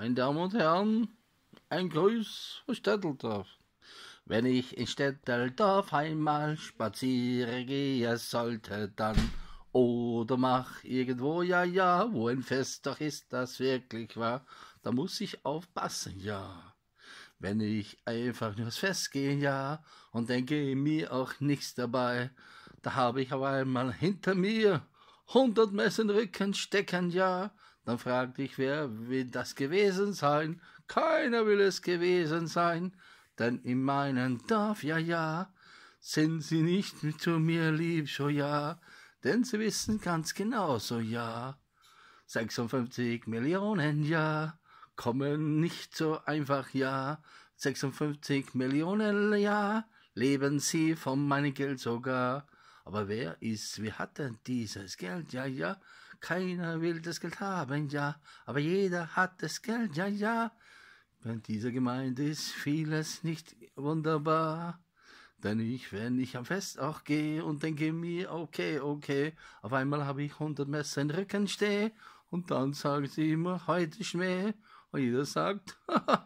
Meine Damen und Herren, ein Grüß aus Städteldorf. Wenn ich in Städteldorf einmal spazieren gehe, sollte dann oder mach irgendwo, ja, ja, wo ein Fest doch ist, das wirklich war, da muss ich aufpassen, ja. Wenn ich einfach nur Fest gehe, ja, und denke mir auch nichts dabei, da habe ich auf einmal hinter mir hundert Messen im Rücken stecken, ja, dann fragt dich wer, will das gewesen sein? Keiner will es gewesen sein, denn in meinem Dorf, ja, ja, sind sie nicht zu mir lieb, so ja, denn sie wissen ganz genau, so ja. 56 Millionen, ja, kommen nicht so einfach, ja, 56 Millionen, ja, leben sie von meinem Geld sogar. Aber wer ist, wer hat denn dieses Geld, ja, ja. Keiner will das Geld haben, ja. Aber jeder hat das Geld, ja, ja. Wenn dieser Gemeinde ist vieles nicht wunderbar. Denn ich, wenn ich am Fest auch gehe und denke mir, okay, okay, auf einmal habe ich hundert Messer im Rücken steh und dann sagen sie immer, heute Schmäh. Und jeder sagt,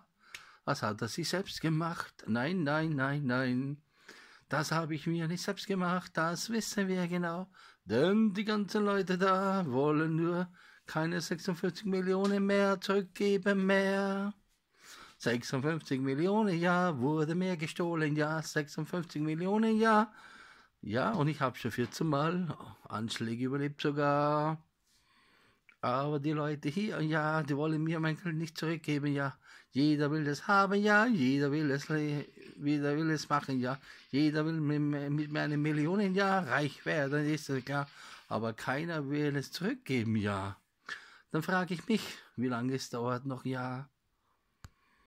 was hat er sich selbst gemacht? Nein, nein, nein, nein. Das habe ich mir nicht selbst gemacht, das wissen wir genau. Denn die ganzen Leute da wollen nur keine 56 Millionen mehr zurückgeben mehr. 56 Millionen, ja, wurde mehr gestohlen, ja, 56 Millionen, ja. Ja, und ich habe schon 14 Mal Anschläge überlebt sogar. Aber die Leute hier, ja, die wollen mir mein Geld nicht zurückgeben, ja. Jeder will das haben, ja, jeder will es jeder will es machen, ja. Jeder will mit, mit einem Millionenjahr reich werden, ist das klar. Aber keiner will es zurückgeben, ja. Dann frage ich mich, wie lange es dauert noch, ja.